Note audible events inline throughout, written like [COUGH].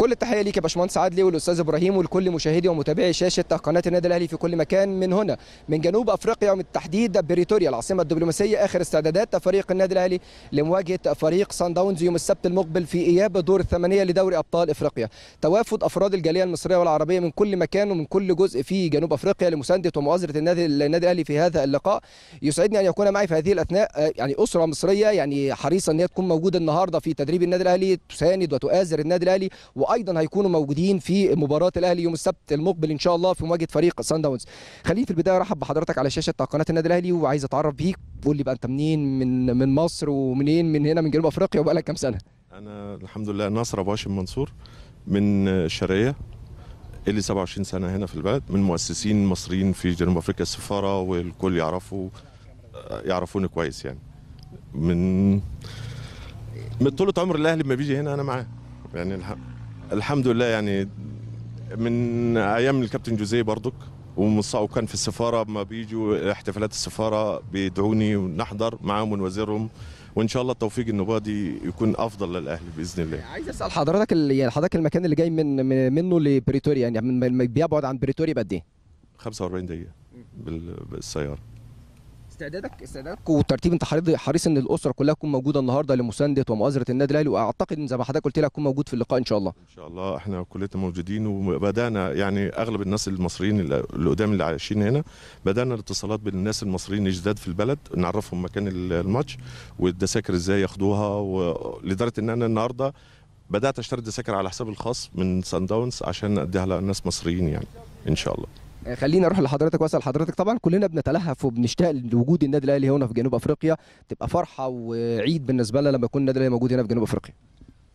كل التحيه ليك يا باشمهندس عادلي والاستاذ ابراهيم ولكل مشاهدي ومتابعي شاشه قناه النادي الاهلي في كل مكان من هنا من جنوب افريقيا ومن التحديد بريتوريا العاصمه الدبلوماسيه اخر استعدادات فريق النادي الاهلي لمواجهه فريق سان داونز يوم السبت المقبل في اياب دور الثمانيه لدوري ابطال افريقيا توافد افراد الجاليه المصريه والعربيه من كل مكان ومن كل جزء في جنوب افريقيا لمسانده ومؤازره النادي النادي الاهلي في هذا اللقاء يسعدني ان يكون معي في هذه الاثناء آه، يعني اسره مصريه يعني حريصه ان هي تكون موجوده النهارده في تدريب النادي الاهلي تساند وتؤازر النادي الاهلي وايضا هيكونوا موجودين في مباراه الاهلي يوم السبت المقبل ان شاء الله في مواجهه فريق سان داونز خليني في البدايه ارحب بحضرتك على شاشه قناه النادي الاهلي وعايز اتعرف بيك قول لي بقى انت منين من من مصر ومنين من هنا من جنوب افريقيا وبقالك كام سنه انا الحمد لله ناصر ابو هاشم منصور من الشرقيه اللي 27 سنه هنا في البلد من مؤسسين مصريين في جنوب افريقيا السفاره والكل يعرفوا يعرفوني كويس يعني من من طولة عمر الاهلي لما بيجي هنا انا معاه يعني الحق الحمد لله يعني من ايام الكابتن جوزيه برضك وكان في السفاره ما بيجوا احتفالات السفاره بيدعوني ونحضر معاهم ونوزرهم وان شاء الله التوفيق النبوة دي يكون افضل للاهلي باذن الله عايز اسال حضرتك يعني حضرتك المكان اللي جاي من منه لبريتوريا يعني بيبعد عن بريتوريا بقد ايه 45 دقيقه بالسياره استعدادك استعدادك والترتيب انت حريص ان الاسره كلها تكون موجوده النهارده لمسانده ومؤازره النادي الاهلي واعتقد ان زي ما حضرتك قلت لها هتكون موجود في اللقاء ان شاء الله ان شاء الله احنا كلنا موجودين وبدانا يعني اغلب الناس المصريين اللي قدام اللي عايشين هنا بدانا الاتصالات بالناس المصريين الجداد في البلد نعرفهم مكان الماتش والدساكر ازاي ياخدوها ولدرجه ان انا النهارده بدات اشتري الدساكر على حسابي الخاص من سان داونز عشان اديها لناس مصريين يعني ان شاء الله آه، خلينا اروح لحضرتك واسال حضرتك طبعا كلنا بنتلهف وبنشتاق لوجود النادي الاهلي هنا في جنوب افريقيا تبقى فرحه وعيد بالنسبه لنا لما يكون النادي الاهلي موجود هنا في جنوب افريقيا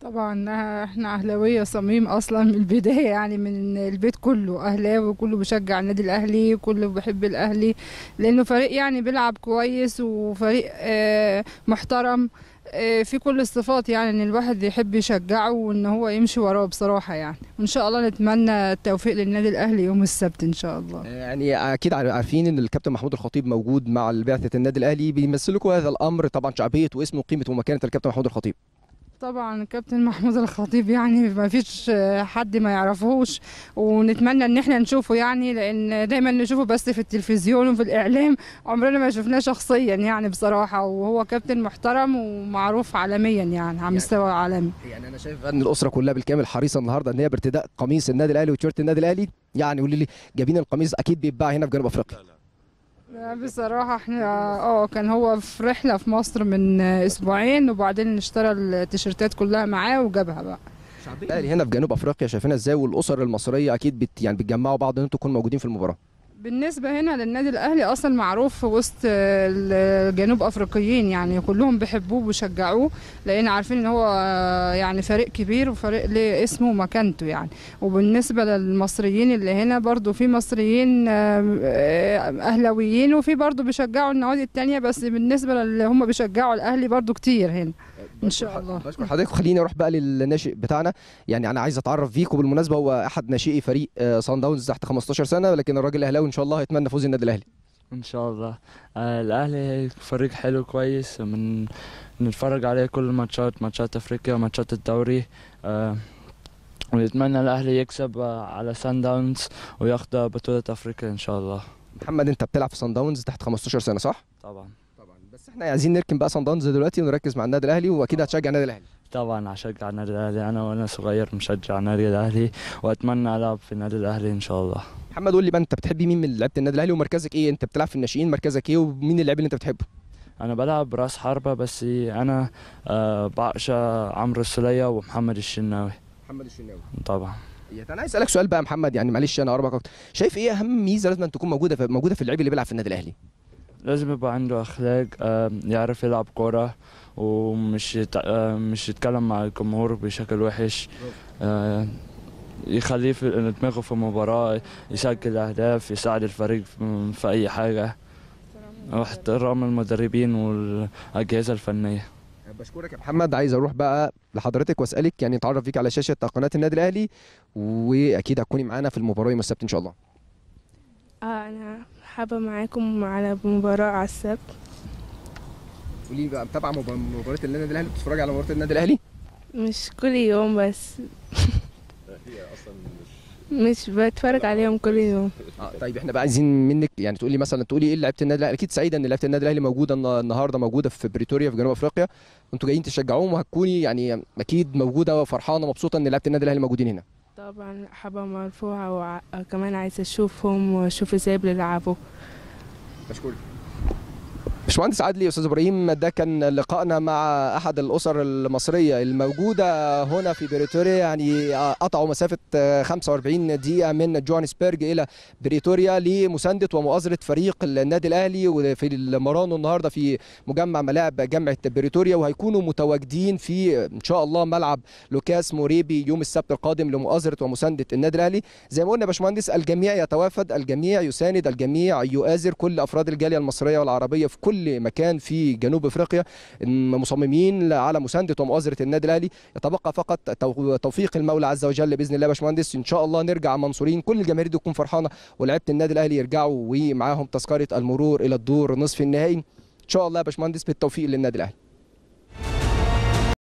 طبعا آه، احنا اهلاويه صميم اصلا من البدايه يعني من البيت كله اهلاوي كله بيشجع النادي الاهلي كله بيحب الاهلي لانه فريق يعني بيلعب كويس وفريق آه، محترم آه، في كل الصفات يعني ان الواحد يحب يشجعه وان هو يمشي وراه بصراحه يعني وان شاء الله نتمنى التوفيق للنادي الاهلي يوم السبت ان شاء الله آه، يعني اكيد عارفين ان الكابتن محمود الخطيب موجود مع بعثه النادي الاهلي بيمثلكوا هذا الامر طبعا شعبيه واسمه وقيمه ومكانه الكابتن محمود الخطيب طبعا كابتن محمود الخطيب يعني ما فيش حد ما يعرفهوش ونتمنى ان احنا نشوفه يعني لان دايما نشوفه بس في التلفزيون وفي الاعلام عمرنا ما شفناه شخصيا يعني بصراحه وهو كابتن محترم ومعروف عالميا يعني على يعني مستوى يعني عالمي يعني انا شايف ان الاسره كلها بالكامل حريصه النهارده ان هي بارتداء قميص النادي الاهلي وتيشيرت النادي الاهلي يعني قولي لي جايبين القميص اكيد بيتباع هنا في جنوب افريقيا آه، بصراحة احنا اه كان هو في رحلة في مصر من اسبوعين وبعدين اشترى التيشيرتات كلها معاه وجابها بقى الاهلي هنا في جنوب افريقيا شايفينها ازاي والاسر المصريه اكيد بت يعني بتجمعوا بعض ان انتوا تكونوا موجودين في المباراه بالنسبة هنا للنادي الأهلي أصلا معروف في وسط الجنوب أفريقيين يعني كلهم بيحبوه وبيشجعوه لأن عارفين إن هو آه، يعني فريق كبير وفريق ليه اسمه ومكانته يعني وبالنسبة للمصريين اللي هنا برضو في مصريين آه، آه، أهلاويين وفي برضو بيشجعوا النوادي التانية بس بالنسبة اللي هم بيشجعوا الأهلي برضو كتير هنا ان شاء الله بشكر حضرتك وخليني اروح بقى للناشئ بتاعنا يعني انا عايز اتعرف فيك وبالمناسبه هو احد ناشئي فريق صن آه، داونز تحت 15 سنه لكن الراجل اهلاوي ان شاء الله هيتمنى فوز النادي الاهلي ان شاء الله آه الاهلي فريق حلو كويس من نتفرج عليه كل الماتشات ماتشات افريقيا ماتشات الدوري آه ونتمنى الاهلي يكسب آه، على سان داونز وياخد بطوله افريقيا ان شاء الله محمد انت بتلعب في سان داونز تحت 15 سنه صح طبعا بس احنا عايزين نركن بقى صن داونز دلوقتي ونركز مع النادي الاهلي واكيد هتشجع النادي الاهلي طبعا هشجع النادي الاهلي انا وانا صغير مشجع النادي الاهلي واتمنى العب في النادي الاهلي ان شاء الله محمد قول لي بقى انت بتحب مين من لعيبه النادي الاهلي ومركزك ايه انت بتلعب في الناشئين مركزك ايه ومين اللاعب اللي انت بتحبه انا بلعب راس حربه بس انا آه بعشق عمرو السليه ومحمد الشناوي محمد الشناوي طبعا انا عايز اسالك سؤال بقى يا محمد يعني معلش انا اربك اكتر شايف ايه اهم ميزه لازم تكون موجوده في موجوده في اللعيب اللي بيلعب في النادي الاهلي لازم يبقى عنده اخلاق يعرف يلعب كوره ومش مش يتكلم مع الجمهور بشكل وحش آه، يخليه في دماغه في المباراه يسجل اهداف يساعد الفريق في اي حاجه واحترام المدربين والاجهزه الفنيه بشكرك يا محمد عايز اروح بقى لحضرتك واسالك يعني اتعرف بيك على شاشه قناه النادي الاهلي واكيد هتكوني معانا في المباراه يوم السبت ان شاء الله اه انا حابه معاكم على مباراه على السبت قولي بقى متابعه مباراه النادي الاهلي بتتفرجي على مباراه النادي الاهلي مش كل يوم بس هي [LAUGHS] اصلا مش بتفرج عليهم كل يوم اه طيب احنا بقى عايزين منك يعني تقولي مثلا تقولي ايه لعيبه النادي الاهلي اكيد سعيده ان لعيبه النادي الاهلي موجوده النهارده موجوده في بريتوريا في جنوب افريقيا انتوا جايين تشجعوهم وهتكوني يعني اكيد موجوده وفرحانه مبسوطه ان لعيبه النادي الاهلي موجودين هنا طبعا حبة مرفوعة وكمان عايزة أشوفهم وأشوف إزاي بيلعبوا مشكور باشمهندس عادلي استاذ ابراهيم ده كان لقائنا مع احد الاسر المصريه الموجوده هنا في بريتوريا يعني آه، قطعوا مسافه 45 آه، دقيقه من جوهانسبرج الى بريتوريا لمسانده ومؤازره فريق النادي الاهلي وفي المرانو النهارده في مجمع ملاعب جامعه بريتوريا وهيكونوا متواجدين في ان شاء الله ملعب لوكاس موريبي يوم السبت القادم لمؤازره ومسانده النادي الاهلي زي ما قلنا يا باشمهندس الجميع يتوافد الجميع يساند الجميع يؤازر كل افراد الجاليه المصريه والعربيه في كل كل مكان في جنوب افريقيا مصممين على مسانده ومؤازره النادي الاهلي يتبقى فقط توفيق المولى عز وجل باذن الله يا باشمهندس ان شاء الله نرجع منصورين كل الجماهير دي تكون فرحانه ولعبت النادي الاهلي يرجعوا ومعاهم تذكره المرور الى الدور نصف النهائي ان شاء الله يا باشمهندس بالتوفيق للنادي الاهلي